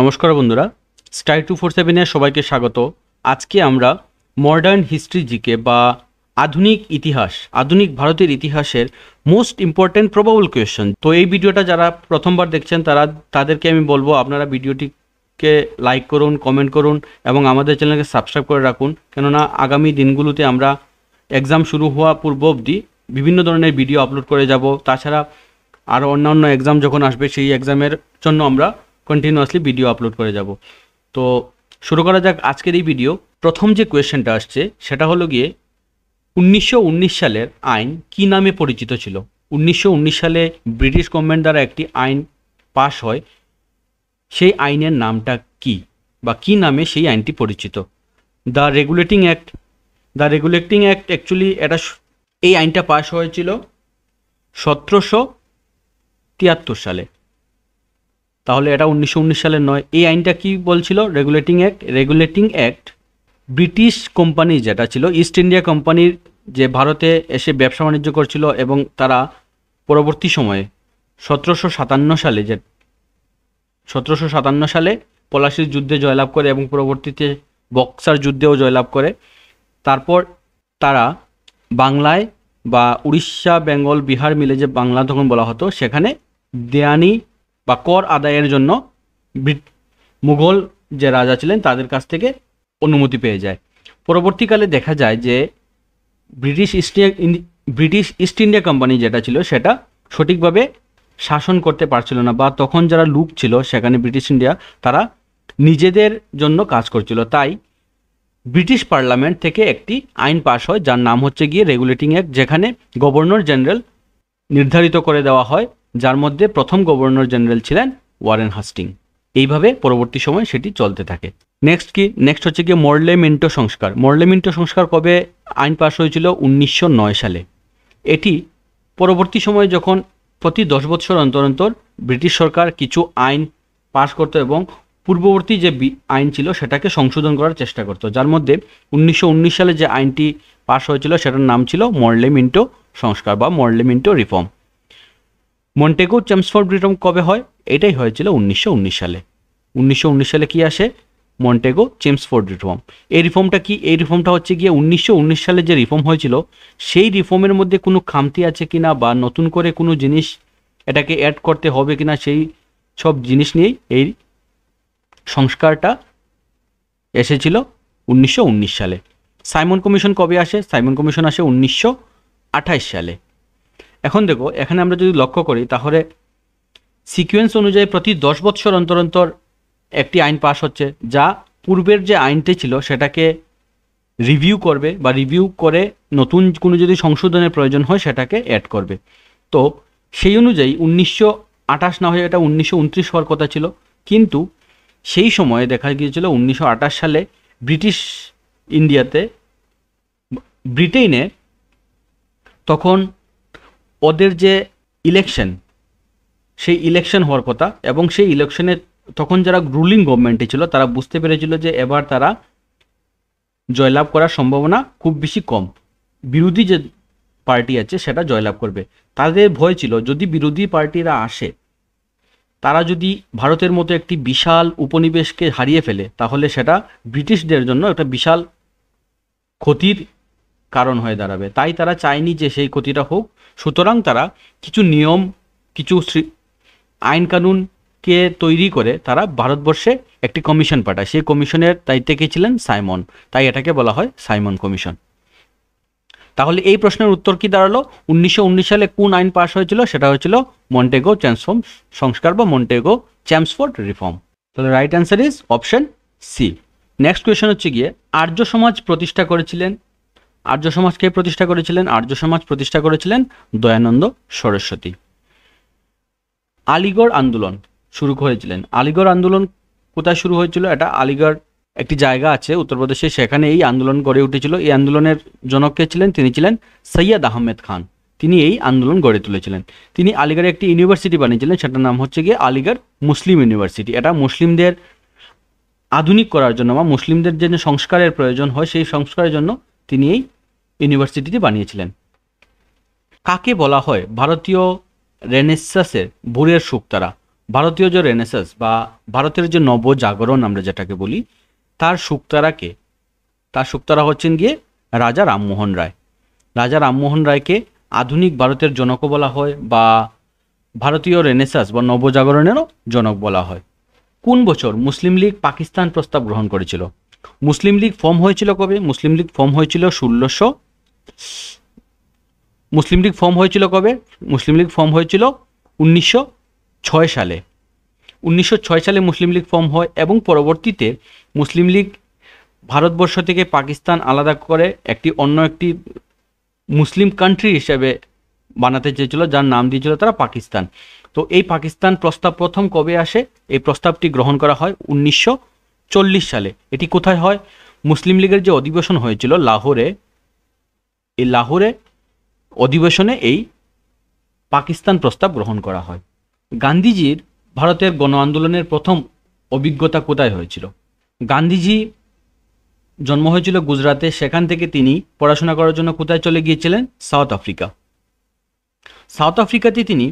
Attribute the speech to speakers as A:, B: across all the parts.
A: নমস্কার বন্ধুরা স্টাই two four সেভেনে সবাইকে স্বাগত আজকে আমরা মডার্ন হিস্ট্রি জিকে বা আধুনিক ইতিহাস আধুনিক ভারতের ইতিহাসের মোস্ট ইম্পর্ট্যান্ট প্রবাবল কোয়েশন তো এই ভিডিওটা যারা প্রথমবার দেখছেন তারা তাদেরকে আমি বলবো আপনারা ভিডিওটিকে লাইক করুন কমেন্ট করুন এবং আমাদের চ্যানেলকে সাবস্ক্রাইব করে রাখুন কেননা আগামী দিনগুলোতে আমরা এক্সাম শুরু হওয়া পূর্ব অবধি বিভিন্ন ধরনের ভিডিও আপলোড করে যাব তাছাড়া আর অন্যান্য এক্সাম যখন আসবে সেই এক্সামের জন্য আমরা কন্টিনিউয়াসলি ভিডিও আপলোড করে যাব তো শুরু করা যাক আজকের এই ভিডিও প্রথম যে কোয়েশ্চেনটা আসছে সেটা হলো গিয়ে উনিশশো সালের আইন কি নামে পরিচিত ছিল উনিশশো সালে ব্রিটিশ গভর্নমেন্ট দ্বারা একটি আইন পাশ হয় সেই আইনের নামটা কি বা কি নামে সেই আইনটি পরিচিত the regulating act the regulating act actually এটা এই আইনটা পাশ হয়েছিল সতেরোশো তিয়াত্তর সালে তাহলে এটা উনিশশো সালের নয় এই আইনটা কি বলছিল regulating act regulating act British company যেটা ছিল ইস্ট ইন্ডিয়া কোম্পানির যে ভারতে এসে ব্যবসা বাণিজ্য করছিল এবং তারা পরবর্তী সময়ে সতেরোশো সাতান্ন সালে যে সতেরোশো সাতান্ন সালে পলাশির যুদ্ধে জয়লাভ করে এবং পরবর্তীতে বক্সার যুদ্ধেও জয়লাভ করে তারপর তারা বাংলায় বা উড়িষ্যা বেঙ্গল বিহার মিলে যে বাংলা তখন বলা হতো সেখানে দেয়ানি বা কর আদায়ের জন্য মুঘল যে রাজা ছিলেন তাদের কাছ থেকে অনুমতি পেয়ে যায় পরবর্তীকালে দেখা যায় যে British East British East India company যেটা ছিল সেটা সঠিকভাবে শাসন করতে পারছিল না বা তখন যারা লুক ছিল সেখানে ব্রিটিশ ইন্ডিয়া তারা নিজেদের জন্য কাজ করছিল তাই ব্রিটিশ পার্লামেন্ট থেকে একটি আইন পাশ হয় যার নাম হচ্ছে গিয়ে রেগুলেটিং অ্যাক্ট যেখানে গভর্নর জেনারেল নির্ধারিত করে দেওয়া হয় যার মধ্যে প্রথম গভর্নর জেনারেল ছিলেন ওয়ারেন হাস্টিং এইভাবে পরবর্তী সময় সেটি চলতে থাকে নেক্সট কি নেক্সট হচ্ছে গিয়ে মর্লে মিন্টো সংস্কার মর্লে মিন্টো সংস্কার কবে আইন পাশ হয়েছিল উনিশশো সালে এটি পরবর্তী সময়ে যখন প্রতি দশ বছর অন্তর অন্তর ব্রিটিশ সরকার কিছু আইন পাশ করত এবং পূর্ববর্তী যে আইন ছিল সেটাকে সংশোধন করার চেষ্টা করত যার মধ্যে উনিশশো সালে যে আইনটি পাশ হয়েছিল সেটার নাম ছিল মর্লে মিন্টো সংস্কার বা Morley Minto reform Montagu Chelmsford ব্রিটম কবে হয় এটাই হয়েছিল উনিশশো সালে উনিশশো সালে কি আসে মন্টেগো চেমসফোর্ড রিফর্ম এই রিফর্মটা কি এই রিফর্মটা হচ্ছে গিয়ে উনিশশো সালে যে রিফর্ম হয়েছিল সেই রিফর্মের মধ্যে কোনো খামতি আছে কি না বা নতুন করে কোনো জিনিস এটাকে অ্যাড করতে হবে কি না সেই সব জিনিস নিয়েই এই সংস্কারটা এসেছিল উনিশশো সালে সাইমন কমিশন কবে আসে সাইমন কমিশন আসে উনিশশো সালে এখন দেখো এখানে আমরা যদি লক্ষ্য করি তাহলে সিকুয়েন্স অনুযায়ী প্রতি দশ বৎসর অন্তর অন্তর একটি আইন পাশ হচ্ছে যা পূর্বের যে আইনটি ছিল সেটাকে রিভিউ করবে বা রিভিউ করে নতুন কোনো যদি সংশোধনের প্রয়োজন হয় সেটাকে অ্যাড করবে তো সেই অনুযায়ী উনিশশো আঠাশ না হয়ে এটা উনিশশো উনত্রিশ হওয়ার কথা ছিল কিন্তু সেই সময়ে দেখা গিয়েছিল উনিশশো আঠাশ সালে ব্রিটিশ ইন্ডিয়াতে ব্রিটেনে তখন ওদের যে ইলেকশন সেই ইলেকশন হওয়ার কথা এবং সেই ইলেকশনে তখন যারা রুলিং গভর্নমেন্টে ছিল তারা বুঝতে পেরেছিল যে এবার তারা জয়লাভ করার সম্ভাবনা খুব বেশি কম বিরোধী যে পার্টি আছে সেটা জয়লাভ করবে তাদের ভয় ছিল যদি বিরোধী পার্টিরা আসে তারা যদি ভারতের মতো একটি বিশাল উপনিবেশকে হারিয়ে ফেলে তাহলে সেটা ব্রিটিশদের জন্য একটা বিশাল ক্ষতির কারণ হয়ে দাঁড়াবে তাই তারা চায়নি যে সেই ক্ষতিটা হোক সুতরাং তারা কিছু নিয়ম কিছু আইন কানুনকে তৈরি করে তারা ভারতবর্ষে একটি কমিশন পাঠায় সেই কমিশনের দায়িত্বে কে ছিলেন সাইমন তাই এটাকে বলা হয় সাইমন কমিশন তাহলে এই প্রশ্নের উত্তর কি দাঁড়ালো উনিশশো সালে কোন আইন পাশ হয়েছিল সেটা হয়েছিল মন্টেগো চ্যান্সফর্ম সংস্কার বা মন্টেগো চ্যাম্পসফোর্ড রিফর্ম তাহলে right answer is option C next question হচ্ছে গিয়ে আর্য সমাজ প্রতিষ্ঠা করেছিলেন আর্য সমাজকে প্রতিষ্ঠা করেছিলেন আর্য সমাজ প্রতিষ্ঠা করেছিলেন দয়ানন্দ সরস্বতী আলিগড় আন্দোলন শুরু করেছিলেন আলিগড় আন্দোলন কোথায় শুরু হয়েছিল এটা আলিগড় একটি জায়গা আছে উত্তরপ্রদেশে সেখানে এই আন্দোলন গড়ে উঠেছিল এই আন্দোলনের জনক কে ছিলেন তিনি ছিলেন সৈয়দ আহমেদ খান তিনি এই আন্দোলন গড়ে তুলেছিলেন তিনি আলিগড়ে একটি ইউনিভার্সিটি বানিয়েছিলেন সেটার নাম হচ্ছে গিয়ে আলিগড় মুসলিম ইউনিভার্সিটি এটা মুসলিমদের আধুনিক করার জন্য বা মুসলিমদের যে সংস্কারের প্রয়োজন হয় সেই সংস্কারের জন্য তিনি এই ইউনিভার্সিটিতে বানিয়েছিলেন কাকে বলা হয় ভারতীয় রেনেসাসের ভোরের সুক্তারা ভারতীয় যে রেনেসাস বা ভারতের যে নবজাগরণ আমরা যেটাকে বলি তার সুক্তারাকে তার সুক্তারা হচ্ছেন গিয়ে রাজা রামমোহন রায় রাজা রামমোহন রায়কে আধুনিক ভারতের জনক বলা হয় বা ভারতীয় রেনেসাস বা নবজাগরণেরও জনক বলা হয় কোন বছর মুসলিম লীগ পাকিস্তান প্রস্তাব গ্রহণ করেছিল মুসলিম লীগ ফর্ম হয়েছিল কবে মুসলিম লীগ ফর্ম হয়েছিল ষোলোশো মুসলিম লীগ ফর্ম হয়েছিল কবে মুসলিম লীগ ফর্ম হয়েছিল উনিশশো ছয় সালে উনিশশো ছয় সালে মুসলিম লীগ ফর্ম হয় এবং পরবর্তীতে মুসলিম লীগ ভারতবর্ষ থেকে পাকিস্তান আলাদা করে একটি অন্য একটি মুসলিম কান্ট্রি হিসেবে বানাতে চেয়েছিল যার নাম দিয়েছিল তারা পাকিস্তান তো এই পাকিস্তান প্রস্তাব প্রথম কবে আসে এই প্রস্তাবটি গ্রহণ করা হয় উনিশশো চল্লিশ সালে এটি কোথায় হয় মুসলিম লীগের যে অধিবেশন হয়েছিল লাহোরে এই লাহোরে অধিবেশনে এই পাকিস্তান প্রস্তাব গ্রহণ করা হয় গান্ধীজির ভারতের গণ আন্দোলনের প্রথম অভিজ্ঞতা কোথায় হয়েছিল গান্ধীজি জন্ম হয়েছিল গুজরাতে সেখান থেকে তিনি পড়াশোনা করার জন্য কোথায় চলে গিয়েছিলেন সাউথ আফ্রিকা সাউথ আফ্রিকাতে তিনি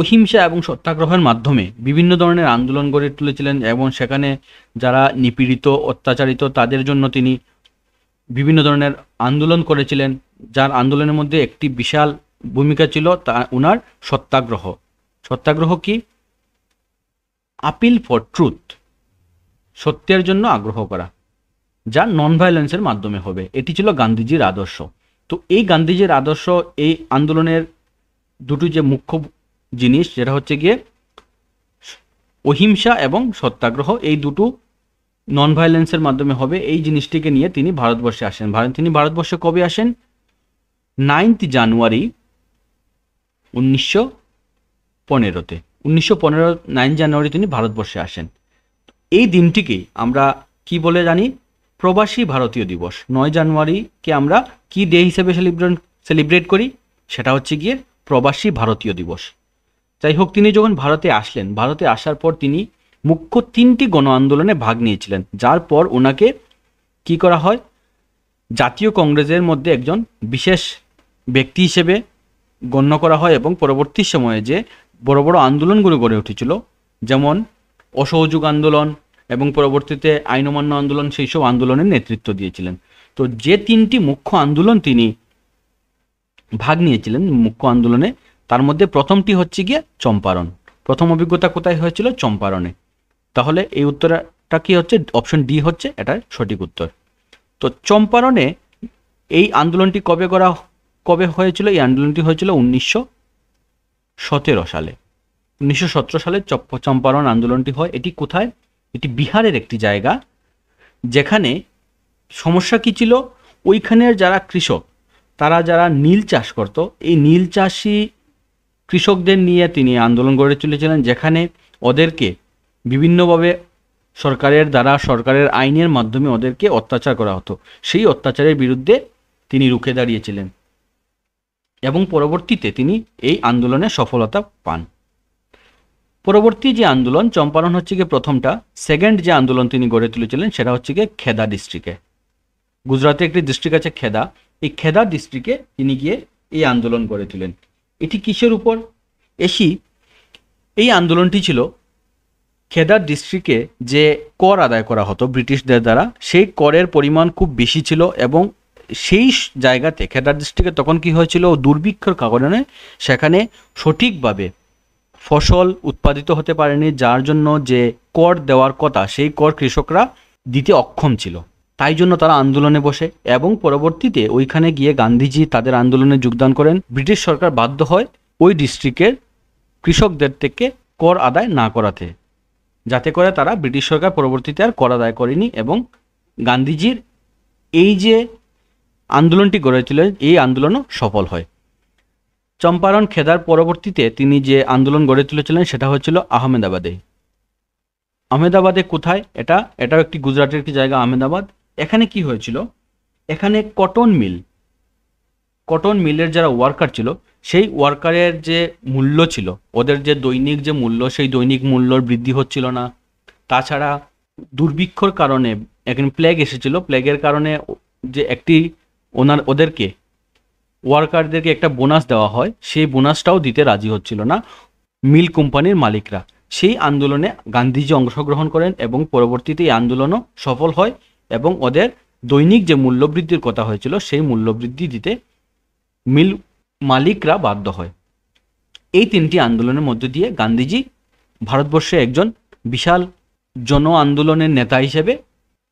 A: অহিংসা এবং সত্যাগ্রহের মাধ্যমে বিভিন্ন ধরনের আন্দোলন গড়ে তুলেছিলেন এবং সেখানে যারা নিপীড়িত অত্যাচারিত তাদের জন্য তিনি বিভিন্ন ধরনের আন্দোলন করেছিলেন যার আন্দোলনের মধ্যে একটি বিশাল ভূমিকা ছিল তা ওনার সত্যাগ্রহ সত্যাগ্রহ কি আপিল ফর ট্রুথ সত্যের জন্য আগ্রহ করা যা নন ভায়োলেন্সের মাধ্যমে হবে এটি ছিল গান্ধীজির আদর্শ তো এই গান্ধীজির আদর্শ এই আন্দোলনের দুটো যে মুখ্য জিনিস যেটা হচ্ছে গিয়ে অহিংসা এবং সত্যাগ্রহ এই দুটো নন ভায়োলেন্সের মাধ্যমে হবে এই জিনিসটিকে নিয়ে তিনি ভারতবর্ষে আসেন ভারত তিনি ভারতবর্ষে কবে আসেন নাইন্থ জানুয়ারি উনিশশো পনেরোতে উনিশশো পনেরো নাইন জানুয়ারি তিনি ভারতবর্ষে আসেন এই দিনটিকে আমরা কি বলে জানি প্রবাসী ভারতীয় দিবস নয় জানুয়ারিকে আমরা কি ডে হিসেবে সেলিব্রেট সেলিব্রেট করি সেটা হচ্ছে গিয়ে প্রবাসী ভারতীয় দিবস যাই হোক তিনি যখন ভারতে আসলেন ভারতে আসার পর তিনি মুখ্য তিনটি গণ আন্দোলনে ভাগ নিয়েছিলেন যার পর ওনাকে কি করা হয় জাতীয় কংগ্রেসের মধ্যে একজন বিশেষ ব্যক্তি হিসেবে গণ্য করা হয় এবং পরবর্তী সময়ে যে বড় বড় আন্দোলনগুলো গড়ে উঠেছিল যেমন অসহযোগ আন্দোলন এবং পরবর্তীতে আইনমান্য আন্দোলন সেই সব আন্দোলনের নেতৃত্ব দিয়েছিলেন তো যে তিনটি মুখ্য আন্দোলন তিনি ভাগ নিয়েছিলেন মুখ্য আন্দোলনে তার মধ্যে প্রথমটি হচ্ছে গিয়ে চম্পারণ প্রথম অভিজ্ঞতা কোথায় হয়েছিল চম্পারণে তাহলে এই উত্তরটা কি হচ্ছে অপশন ডি হচ্ছে এটা সঠিক উত্তর তো চম্পারণে এই আন্দোলনটি কবে করা কবে হয়েছিল এই আন্দোলনটি হয়েছিল উনিশশো সতেরো সালে উনিশশো সতেরো সালে চম্পারণ আন্দোলনটি হয় এটি কোথায় এটি বিহারের একটি জায়গা যেখানে সমস্যা কি ছিল ওইখানের যারা কৃষক তারা যারা নীল চাষ করত এই নীল চাষি কৃষকদের নিয়ে তিনি আন্দোলন গড়ে তুলেছিলেন যেখানে ওদেরকে বিভিন্নভাবে সরকারের দ্বারা সরকারের আইনের মাধ্যমে ওদেরকে অত্যাচার করা হতো সেই অত্যাচারের বিরুদ্ধে তিনি রুখে দাঁড়িয়েছিলেন এবং পরবর্তীতে তিনি এই আন্দোলনে সফলতা পান পরবর্তী যে আন্দোলন চম্পারণ হচ্ছে গিয়ে প্রথমটা সেকেন্ড যে আন্দোলন তিনি গড়ে তুলেছিলেন সেটা হচ্ছে গিয়ে খেদা ডিস্ট্রিক্টে গুজরাটে একটি ডিস্ট্রিক্ট আছে খেদা এই খেদা ডিস্ট্রিক্টে তিনি গিয়ে এই আন্দোলন গড়ে তুলেন এটি কিসের উপর এসি এই আন্দোলনটি ছিল খেদার ডিস্ট্রিক্টে যে কর আদায় করা হতো ব্রিটিশদের দ্বারা সেই করের পরিমাণ খুব বেশি ছিল এবং সেই জায়গাতে খেদার ডিস্ট্রিক্টে তখন কি হয়েছিল দুর্ভিক্ষর কারণে সেখানে সঠিকভাবে ফসল উৎপাদিত হতে পারেনি যার জন্য যে কর দেওয়ার কথা সেই কর কৃষকরা দিতে অক্ষম ছিল তাই জন্য তারা আন্দোলনে বসে এবং পরবর্তীতে ওইখানে গিয়ে গান্ধীজি তাদের আন্দোলনে যোগদান করেন ব্রিটিশ সরকার বাধ্য হয় ওই ডিস্ট্রিক্টের কৃষকদের থেকে কর আদায় না করাতে যাতে করে তারা ব্রিটিশ সরকার পরবর্তীতে আর কর আদায় করেনি এবং গান্ধীজির এই যে আন্দোলনটি গড়েছিল এই আন্দোলনও সফল হয় চম্পারণ খেদার পরবর্তীতে তিনি যে আন্দোলন গড়ে তুলেছিলেন সেটা হচ্ছিল আহমেদাবাদে আহমেদাবাদে কোথায় এটা এটাও একটি গুজরাটের একটি জায়গা আহমেদাবাদ এখানে কি হয়েছিল এখানে কটন মিল কটন মিলের যারা ওয়ার্কার ছিল সেই ওয়ার্কারের যে মূল্য ছিল ওদের যে দৈনিক যে মূল্য সেই দৈনিক মূল্যর বৃদ্ধি হচ্ছিল না তাছাড়া দুর্ভিক্ষর কারণে এখানে প্লেগ এসেছিল প্লেগের কারণে যে একটি ওনার ওদেরকে ওয়ার্কারদেরকে একটা বোনাস দেওয়া হয় সেই বোনাসটাও দিতে রাজি হচ্ছিল না মিল কোম্পানির মালিকরা সেই আন্দোলনে গান্ধীজি অংশগ্রহণ করেন এবং পরবর্তীতে এই আন্দোলনও সফল হয় এবং ওদের দৈনিক যে মূল্যবৃদ্ধির কথা হয়েছিল সেই মূল্যবৃদ্ধি দিতে মিল মালিকরা বাধ্য হয় এই তিনটি আন্দোলনের মধ্য দিয়ে গান্ধীজি ভারতবর্ষে একজন বিশাল জন আন্দোলনের নেতা হিসেবে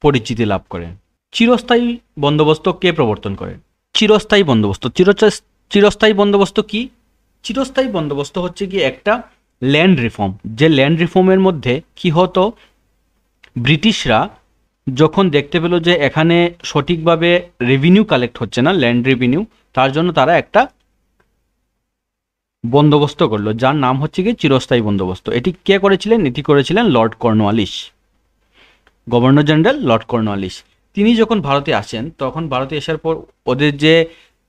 A: পরিচিতি লাভ করেন চিরস্থায়ী বন্দোবস্ত কে প্রবর্তন করেন চিরস্থায়ী বন্দোবস্ত চিরস্থায়ী বন্দোবস্ত কি চিরস্থায়ী বন্দোবস্ত হচ্ছে কি একটা ল্যান্ড রিফর্ম যে ল্যান্ড রিফর্মের মধ্যে কি হতো ব্রিটিশরা যখন দেখতে পেলো যে এখানে সঠিকভাবে রেভিনিউ কালেক্ট হচ্ছে না ল্যান্ড রেভিনিউ তার জন্য তারা একটা বন্দোবস্ত করলো যার নাম হচ্ছে কি চিরস্থায়ী বন্দোবস্ত এটি কে করেছিলেন এটি করেছিলেন Lord Cornwallis governor general Lord Cornwallis তিনি যখন ভারতে আসেন তখন ভারতে আসার পর ওদের যে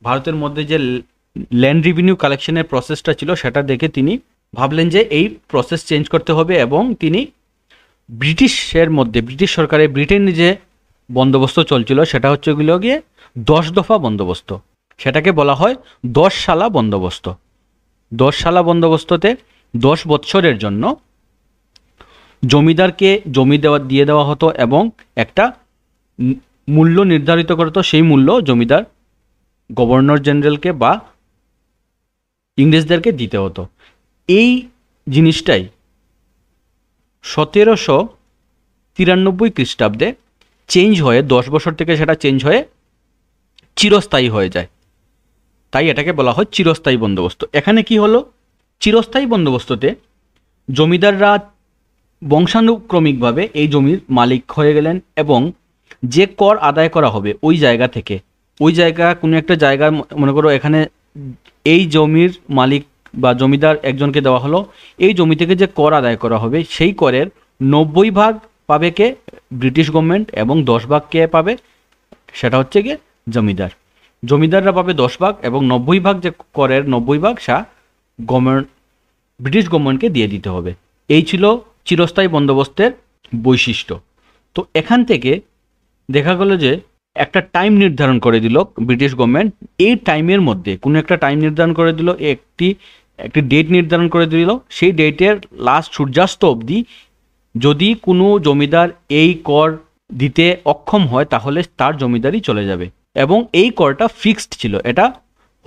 A: ভারতের মধ্যে যে ল্যান্ড রেভিনিউ কালেকশনের প্রসেসটা ছিল সেটা দেখে তিনি ভাবলেন যে এই প্রসেস চেঞ্জ করতে হবে এবং তিনি ব্রিটিশের মধ্যে ব্রিটিশ সরকারে ব্রিটেনে যে বন্দোবস্ত চলছিল সেটা হচ্ছে ওগুলো গিয়ে দশ দফা বন্দোবস্ত সেটাকে বলা হয় দশ সালা বন্দোবস্ত দশ সালা বন্দোবস্ততে দশ বৎসরের জন্য জমিদারকে জমি দেওয়া দিয়ে দেওয়া হতো এবং একটা মূল্য নির্ধারিত করতো সেই মূল্য জমিদার গভর্নর জেনারেলকে বা ইংরেজদেরকে দিতে হতো এই জিনিসটাই সতেরোশো তিরানব্বই খ্রিস্টাব্দে চেঞ্জ হয়ে দশ বছর থেকে সেটা চেঞ্জ হয়ে চিরস্থায়ী হয়ে যায় তাই এটাকে বলা হয় চিরস্থায়ী বন্দোবস্ত এখানে কি হলো চিরস্থায়ী বন্দোবস্ততে জমিদাররা বংশানুক্রমিকভাবে এই জমির মালিক হয়ে গেলেন এবং যে কর আদায় করা হবে ওই জায়গা থেকে ওই জায়গা কোনো একটা জায়গা মনে করো এখানে এই জমির মালিক বা জমিদার একজনকে দেওয়া হলো এই জমি থেকে যে কর আদায় করা হবে সেই করের নব্বই ভাগ পাবে কে ব্রিটিশ গভর্নমেন্ট এবং দশ ভাগ কে পাবে সেটা হচ্ছে গিয়ে জমিদার জমিদাররা পাবে দশ ভাগ এবং নব্বই ভাগ যে করের নব্বই ভাগ সা গভর্নমেন্ট ব্রিটিশ গভর্নমেন্টকে দিয়ে দিতে হবে এই ছিল চিরস্থায়ী বন্দোবস্তের বৈশিষ্ট্য তো এখান থেকে দেখা গেল যে একটা টাইম নির্ধারণ করে দিল ব্রিটিশ গভর্নমেন্ট এই টাইমের মধ্যে কোনো একটা টাইম নির্ধারণ করে দিল একটি একটি ডেট নির্ধারণ করে দিল সেই ডেটের লাস্ট সূর্যাস্ত অবধি যদি কোনো জমিদার এই কর দিতে অক্ষম হয় তাহলে তার জমিদারি চলে যাবে এবং এই করটা ফিক্সড ছিল এটা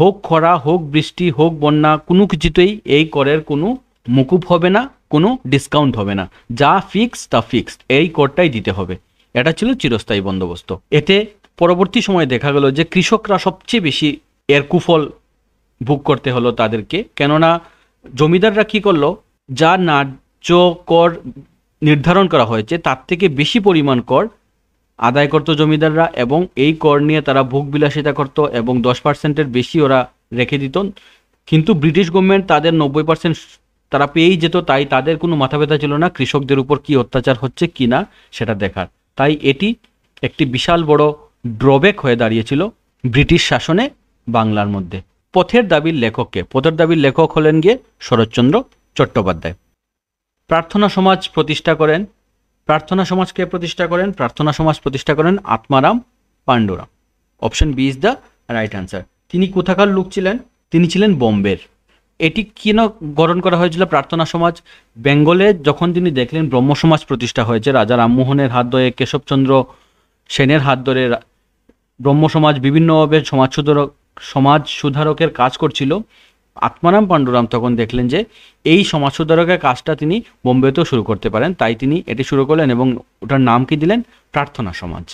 A: হোক খরা হোক বৃষ্টি হোক বন্যা কোনো কিছুতেই এই করের কোনো মুকুব হবে না কোনো ডিসকাউন্ট হবে না যা ফিক্স তা ফিক্সড এই করটাই দিতে হবে এটা ছিল চিরস্থায়ী বন্দোবস্ত এতে পরবর্তী সময়ে দেখা গেল যে কৃষকরা সবচেয়ে বেশি এর কুফল ভোগ করতে হলো তাদেরকে কেননা জমিদাররা কী করলো যা ন্যায্য কর নির্ধারণ করা হয়েছে তার থেকে বেশি পরিমাণ কর আদায় করতো জমিদাররা এবং এই কর নিয়ে তারা ভোগ বিলাসিতা করতো এবং দশ পার্সেন্টের বেশি ওরা রেখে দিত কিন্তু ব্রিটিশ গভর্নমেন্ট তাদের নব্বই পার্সেন্ট তারা পেয়েই যেত তাই তাদের কোনো মাথা ব্যথা ছিল না কৃষকদের উপর কি অত্যাচার হচ্ছে কি না সেটা দেখার তাই এটি একটি বিশাল বড় ড্রব্যাক হয়ে দাঁড়িয়েছিল ব্রিটিশ শাসনে বাংলার মধ্যে পথের দাবির লেখককে পথের দাবির লেখক হলেন গিয়ে শরৎচন্দ্র চট্টোপাধ্যায় প্রার্থনা সমাজ প্রতিষ্ঠা করেন প্রার্থনা সমাজকে প্রতিষ্ঠা করেন প্রার্থনা সমাজ প্রতিষ্ঠা করেন Atmaram Pandurang option B is the right answer তিনি কোথাকার লোক ছিলেন তিনি ছিলেন বম্বের এটি কেন গঠন করা হয়েছিল প্রার্থনা সমাজ বেঙ্গলে যখন তিনি দেখলেন ব্রহ্ম সমাজ প্রতিষ্ঠা হয়েছে রাজা রামমোহনের হাত ধরে কেশবচন্দ্র সেনের হাত ধরে ব্রহ্ম সমাজ বিভিন্নভাবে সমাজ সমাজ সুধারকের কাজ করছিল আত্মারাম পাণ্ডুরাম তখন দেখলেন যে এই সমাজ সুধারকের কাজটা তিনি বোম্বেতেও শুরু করতে পারেন তাই তিনি এটি শুরু করলেন এবং ওটার নাম কি দিলেন প্রার্থনা সমাজ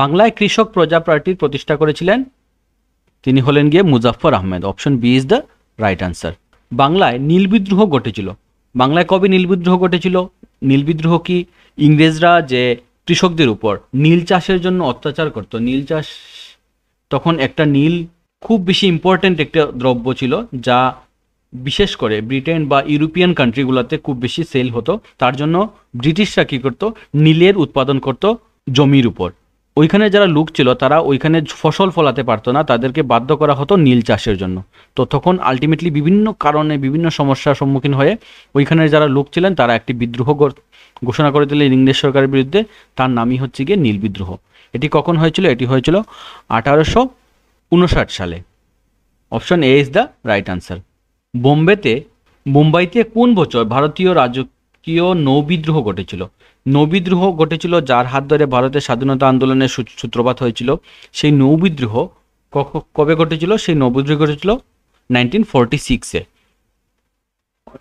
A: বাংলায় কৃষক প্রজা পার্টির প্রতিষ্ঠা করেছিলেন তিনি হলেন গিয়ে Muzaffar Ahmed option B is the right answer বাংলায় নীল বিদ্রোহ ঘটেছিল বাংলায় কবে নীল বিদ্রোহ ঘটেছিল নীল বিদ্রোহ কি ইংরেজরা যে কৃষকদের উপর নীল চাষের জন্য অত্যাচার করত নীল চাষ তখন একটা নীল খুব বেশি ইম্পর্ট্যান্ট একটা দ্রব্য ছিল যা বিশেষ করে ব্রিটেন বা ইউরোপিয়ান কান্ট্রিগুলোতে খুব বেশি সেল হতো তার জন্য ব্রিটিশরা কী করতো নীলের উৎপাদন করত জমির উপর ওইখানে যারা লোক ছিল তারা ওইখানে ফসল ফলাতে পারতো না তাদেরকে বাধ্য করা হতো নীল চাষের জন্য তো তখন আলটিমেটলি বিভিন্ন কারণে বিভিন্ন সমস্যার সম্মুখীন হয়ে ওইখানে যারা লোক ছিলেন তারা একটি বিদ্রোহ ঘোষণা করে দিলেন ইংরেজ সরকারের বিরুদ্ধে তার নামই হচ্ছে গিয়ে নীল বিদ্রোহ এটি কখন হয়েছিল এটি হয়েছিল আঠারোশো উনষাট সালে option A is the right answer বোম্বেতে মুম্বাইতে কোন বছর ভারতীয় রাজকীয় নৌবিদ্রোহ ঘটেছিল নৌবিদ্রোহ ঘটেছিল যার হাত ধরে ভারতের স্বাধীনতা আন্দোলনের সূত্রপাত হয়েছিল সেই নৌবিদ্রোহ কবে ঘটেছিল সেই নৌবিদ্রোহ ঘটেছিল নাইনটিন ফোরটি সিক্সে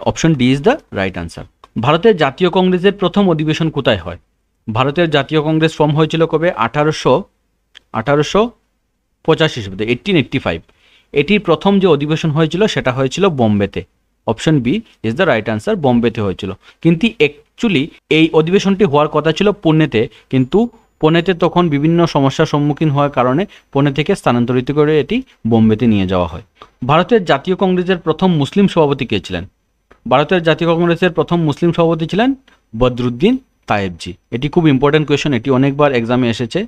A: option D is the right answer ভারতের জাতীয় কংগ্রেসের প্রথম অধিবেশন কোথায় হয় ভারতের জাতীয় কংগ্রেস ফর্ম হয়েছিল কবে আঠারোশো আঠারোশো পঁচাশি শব্দে এইটিন এইট্টি ফাইভ এটির প্রথম যে অধিবেশন হয়েছিল সেটা হয়েছিল বোম্বেতে option B is the right answer বোম্বেতে হয়েছিল কিন্তু অ্যাকচুয়ালি এই অধিবেশনটি হওয়ার কথা ছিল পুনেতে কিন্তু পুনেতে তখন বিভিন্ন সমস্যার সম্মুখীন হওয়ার কারণে পুনে থেকে স্থানান্তরিত করে এটি বোম্বেতে নিয়ে যাওয়া হয় ভারতের জাতীয় কংগ্রেসের প্রথম মুসলিম সভাপতি কে ছিলেন ভারতের জাতীয় কংগ্রেসের প্রথম মুসলিম সভাপতি ছিলেন বদরুদ্দিন তায়েবজি এটি খুব ইম্পর্ট্যান্ট কোয়েশন এটি অনেকবার এক্সামে এসেছে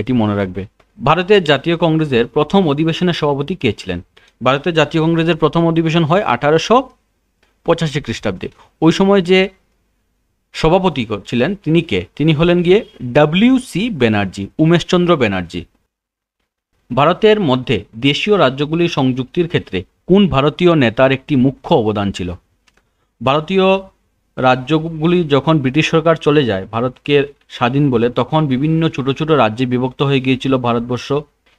A: এটি মনে রাখবে ভারতের জাতীয় কংগ্রেসের প্রথম অধিবেশনের সভাপতি কে ছিলেন ভারতের জাতীয় কংগ্রেসের প্রথম অধিবেশন হয় আঠারোশো পঁচাশি খ্রিস্টাব্দে ওই সময় যে সভাপতি ছিলেন তিনি কে তিনি হলেন গিয়ে ডাব্লিউ সি ব্যানার্জি উমেশচন্দ্র ব্যানার্জি ভারতের মধ্যে দেশীয় রাজ্যগুলির সংযুক্তির ক্ষেত্রে কোন ভারতীয় নেতার একটি মুখ্য অবদান ছিল ভারতীয় রাজ্যগুলি যখন ব্রিটিশ সরকার চলে যায় ভারতকে স্বাধীন বলে তখন বিভিন্ন ছোট ছোট রাজ্যে বিভক্ত হয়ে গিয়েছিল ভারতবর্ষ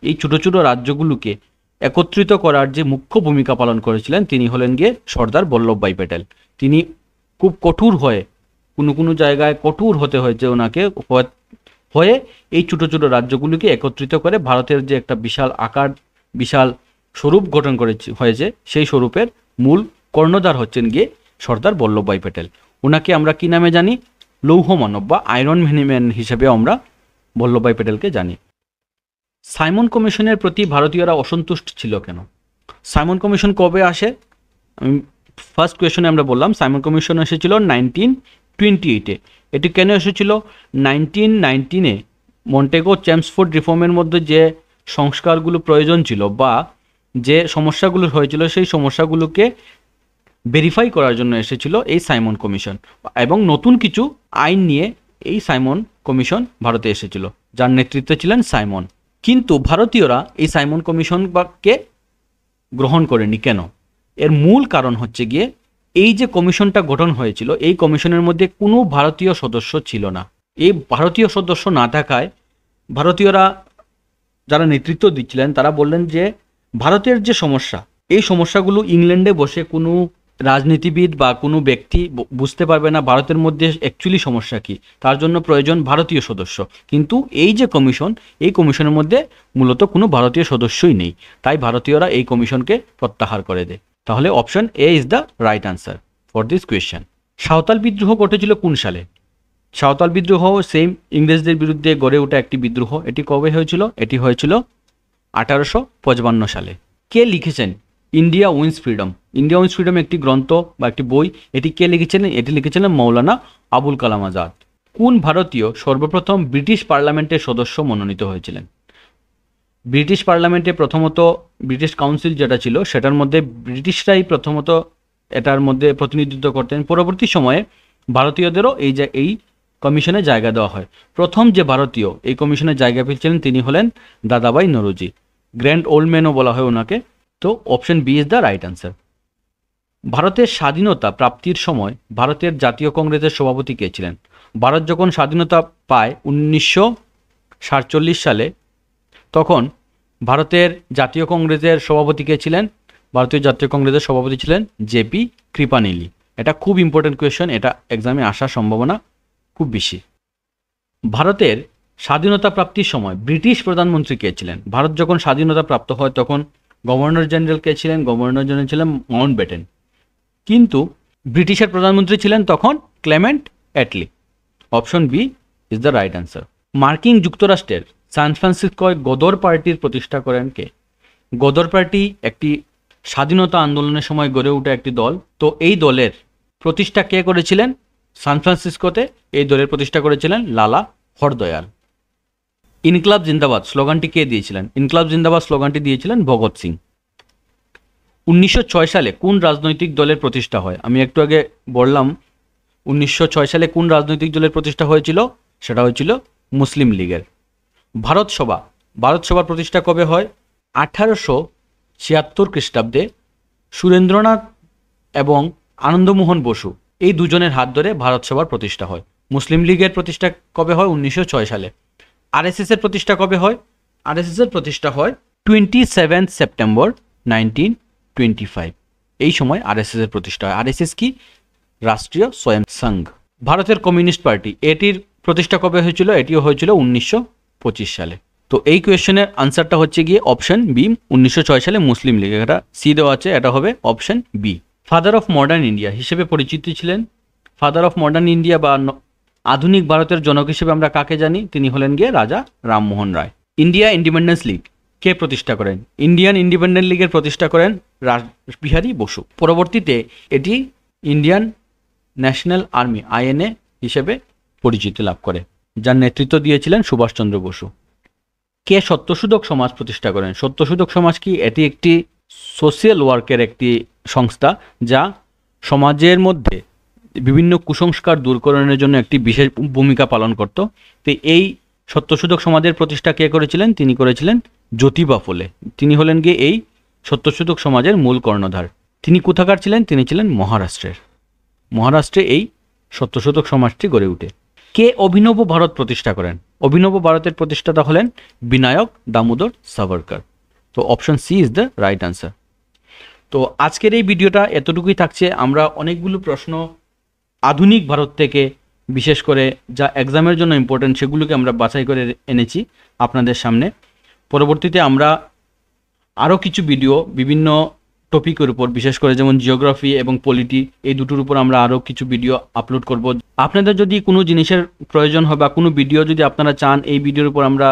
A: এই ছোট ছোট রাজ্যগুলোকে একত্রিত করার যে মুখ্য ভূমিকা পালন করেছিলেন তিনি হলেন গিয়ে সর্দার বল্লভভাই প্যাটেল তিনি খুব কঠোর হয়ে কোনো কোনো জায়গায় কঠোর হতে হয়েছে ওনাকে হয়ে এই ছোট ছোট রাজ্যগুলিকে একত্রিত করে ভারতের যে একটা বিশাল আকার বিশাল স্বরূপ গঠন করেছে হয়েছে সেই স্বরূপের মূল কর্ণধার হচ্ছেন গিয়ে সর্দার বল্লভভাই প্যাটেল ওনাকে আমরা কি নামে জানি লৌহ মানব বা আয়রন ম্যানিম্যান হিসেবে আমরা বল্লভভাই প্যাটেলকে জানি সাইমন কমিশনের প্রতি ভারতীয়রা অসন্তুষ্ট ছিল কেন সাইমন কমিশন কবে আসে আমি ফার্স্ট কোয়েশনে আমরা বললাম সাইমন কমিশন এসেছিল নাইনটিন টোয়েন্টি এইটে এটি কেন এসেছিল নাইনটিন নাইনটিনে মন্টেগো চ্যাম্পসফোর্ড রিফর্মের মধ্যে যে সংস্কারগুলো প্রয়োজন ছিল বা যে সমস্যাগুলো হয়েছিল সেই সমস্যাগুলোকে ভেরিফাই করার জন্য এসেছিল এই সাইমন কমিশন এবং নতুন কিছু আইন নিয়ে এই সাইমন কমিশন ভারতে এসেছিল যার নেতৃত্বে ছিলেন সাইমন কিন্তু ভারতীয়রা এই সাইমন কমিশন বাকে গ্রহণ করেনি কেন এর মূল কারণ হচ্ছে গিয়ে এই যে কমিশনটা গঠন হয়েছিল এই কমিশনের মধ্যে কোনো ভারতীয় সদস্য ছিল না এই ভারতীয় সদস্য না থাকায় ভারতীয়রা যারা নেতৃত্ব দিচ্ছিলেন তারা বললেন যে ভারতের যে সমস্যা এই সমস্যাগুলো ইংল্যান্ডে বসে কোনো রাজনীতিবিদ বা কোনো ব্যক্তি বুঝতে পারবে না ভারতের মধ্যে অ্যাকচুয়ালি সমস্যা কি তার জন্য প্রয়োজন ভারতীয় সদস্য কিন্তু এই যে কমিশন এই কমিশনের মধ্যে মূলত কোনো ভারতীয় সদস্যই নেই তাই ভারতীয়রা এই কমিশনকে প্রত্যাহার করে দেয় তাহলে option A is the right answer for this question Santhal বিদ্রোহ ঘটেছিল কোন সালে সাঁওতাল বিদ্রোহ সেম ইংরেজদের বিরুদ্ধে গড়ে ওঠা একটি বিদ্রোহ এটি কবে হয়েছিল এটি হয়েছিল আঠারোশো সালে কে লিখেছেন India wins freedom India wins freedom একটি গ্রন্থ বা একটি বই এটি কে লিখেছিলেন এটি লিখেছিলেন মৌলানা আবুল কালাম আজাদ কোন ভারতীয় সর্বপ্রথম ব্রিটিশ পার্লামেন্টের সদস্য মনোনীত হয়েছিলেন ব্রিটিশ পার্লামেন্টে প্রথমত ব্রিটিশ কাউন্সিল যেটা ছিল সেটার মধ্যে ব্রিটিশরাই প্রথমত এটার মধ্যে প্রতিনিধিত্ব করতেন পরবর্তী সময়ে ভারতীয়দেরও এই যে এই কমিশনে জায়গা দেওয়া হয় প্রথম যে ভারতীয় এই কমিশনে জায়গা পেয়েছিলেন তিনি হলেন দাদাবাই নরুজি গ্র্যান্ড ওল্ড ম্যানও বলা হয় ওনাকে তো option B is the right answer ভারতের স্বাধীনতা প্রাপ্তির সময় ভারতের জাতীয় কংগ্রেসের সভাপতি কে ছিলেন ভারত যখন স্বাধীনতা পায় উনিশশো সালে তখন ভারতের জাতীয় কংগ্রেসের সভাপতি কে ছিলেন ভারতীয় জাতীয় কংগ্রেসের সভাপতি ছিলেন জেপি কৃপানিলি এটা খুব ইম্পর্টেন্ট কোয়েশন এটা এক্সামে আসার সম্ভাবনা খুব বেশি ভারতের স্বাধীনতা প্রাপ্তির সময় ব্রিটিশ প্রধানমন্ত্রী কে ছিলেন ভারত যখন স্বাধীনতা প্রাপ্ত হয় তখন গভর্নর জেনারেল কে ছিলেন গভর্নর জেনারেল ছিলেন মাউন্ট বেটেন কিন্তু ব্রিটিশের প্রধানমন্ত্রী ছিলেন তখন Clement Attlee option B is the right answer মার্কিন যুক্তরাষ্ট্রের সান ফ্রান্সিসকোয় গদর পার্টির প্রতিষ্ঠা করেন কে গদর পার্টি একটি স্বাধীনতা আন্দোলনের সময় গড়ে ওঠা একটি দল তো এই দলের প্রতিষ্ঠা কে করেছিলেন সান ফ্রান্সিসকোতে এই দলের প্রতিষ্ঠা করেছিলেন লালা হরদয়াল ইনকলাব জিন্দাবাদ স্লোগানটি কে দিয়েছিলেন ইনকলাব জিন্দাবাদ স্লোগানটি দিয়েছিলেন ভগৎ সিং উনিশশো সালে কোন রাজনৈতিক দলের প্রতিষ্ঠা হয় আমি একটু আগে বললাম উনিশশো সালে কোন রাজনৈতিক দলের প্রতিষ্ঠা হয়েছিল সেটা হয়েছিল মুসলিম লীগের ভারত সভা ভারত সভার প্রতিষ্ঠা কবে হয় আঠারোশো ছিয়াত্তর খ্রিস্টাব্দে সুরেন্দ্রনাথ এবং আনন্দমোহন বসু এই দুজনের হাত ধরে ভারত সভার প্রতিষ্ঠা হয় মুসলিম লীগের প্রতিষ্ঠা কবে হয় উনিশশো সালে আরএসএস এর প্রতিষ্ঠা কবে হয় আরএসএস এর প্রতিষ্ঠা হয় twenty seven September nineteen twenty five এই সময় আরএসএস এর প্রতিষ্ঠা হয় আরএসএস কি রাষ্ট্রীয় স্বয়ং সংঘ ভারতের কমিউনিস্ট পার্টি এটির প্রতিষ্ঠা কবে হয়েছিল এটিও হয়েছিল উনিশশো সালে তো এই কোয়েশনের আনসারটা হচ্ছে গিয়ে অপশন বি উনিশশো সালে মুসলিম লীগ এটা সি দেওয়া আছে এটা হবে option B father of modern India হিসেবে পরিচিত ছিলেন ফাদার অফ মডার্ন ইন্ডিয়া বা আধুনিক ভারতের জনক হিসেবে আমরা কাকে জানি তিনি হলেন গিয়ে Raja Rammohan Roy India independence league কে প্রতিষ্ঠা করেন ইন্ডিয়ান ইন্ডিপেন্ডেন্ট লিগের প্রতিষ্ঠা করেন রাসবিহারী বসু পরবর্তীতে এটি ইন্ডিয়ান ন্যাশনাল আর্মি আইএনএ হিসেবে পরিচিতি লাভ করে যার নেতৃত্ব দিয়েছিলেন সুভাষচন্দ্র বসু কে সত্যশোধক সমাজ প্রতিষ্ঠা করেন সত্যশোধক সমাজ কি এটি একটি সোশ্যাল ওয়ার্কের একটি সংস্থা যা সমাজের মধ্যে বিভিন্ন কুসংস্কার দূরকরণের জন্য একটি বিশেষ ভূমিকা পালন করত তো এই সত্যশোধক সমাজের প্রতিষ্ঠা কে করেছিলেন তিনি করেছিলেন জ্যোতিবা ফলে তিনি হলেন গিয়ে এই সত্যশোধক সমাজের মূল কর্ণধার তিনি কোথাকার ছিলেন তিনি ছিলেন মহারাষ্ট্রের মহারাষ্ট্রে এই সত্যশোধক সমাজটি গড়ে উঠে কে অভিনব ভারত প্রতিষ্ঠা করেন অভিনব ভারতের প্রতিষ্ঠাতা হলেন বিনায়ক দামোদর সাভারকার তো option C is the right answer তো আজকের এই ভিডিওটা এতটুকুই থাকছে আমরা অনেকগুলো প্রশ্ন আধুনিক ভারত থেকে বিশেষ করে যা এক্সামের জন্য ইম্পর্টেন্ট সেগুলোকে আমরা বাছাই করে এনেছি আপনাদের সামনে পরবর্তীতে আমরা আরও কিছু ভিডিও বিভিন্ন টপিকের উপর বিশেষ করে যেমন জিওগ্রাফি এবং পলিটি এই দুটোর উপর আমরা আরও কিছু ভিডিও আপলোড করব আপনাদের যদি কোনো জিনিসের প্রয়োজন হয় বা কোনো ভিডিও যদি আপনারা চান এই ভিডিওর উপর আমরা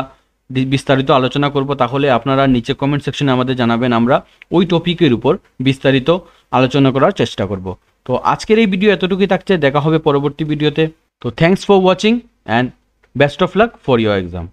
A: বিস্তারিত আলোচনা করব তাহলে আপনারা নিচে কমেন্ট সেকশনে আমাদের জানাবেন আমরা ওই টপিকের উপর বিস্তারিত আলোচনা করার চেষ্টা করব তো আজকের এই ভিডিও এতটুকুই থাকছে দেখা হবে পরবর্তী ভিডিওতে তো thanks for watching and best of luck for your exam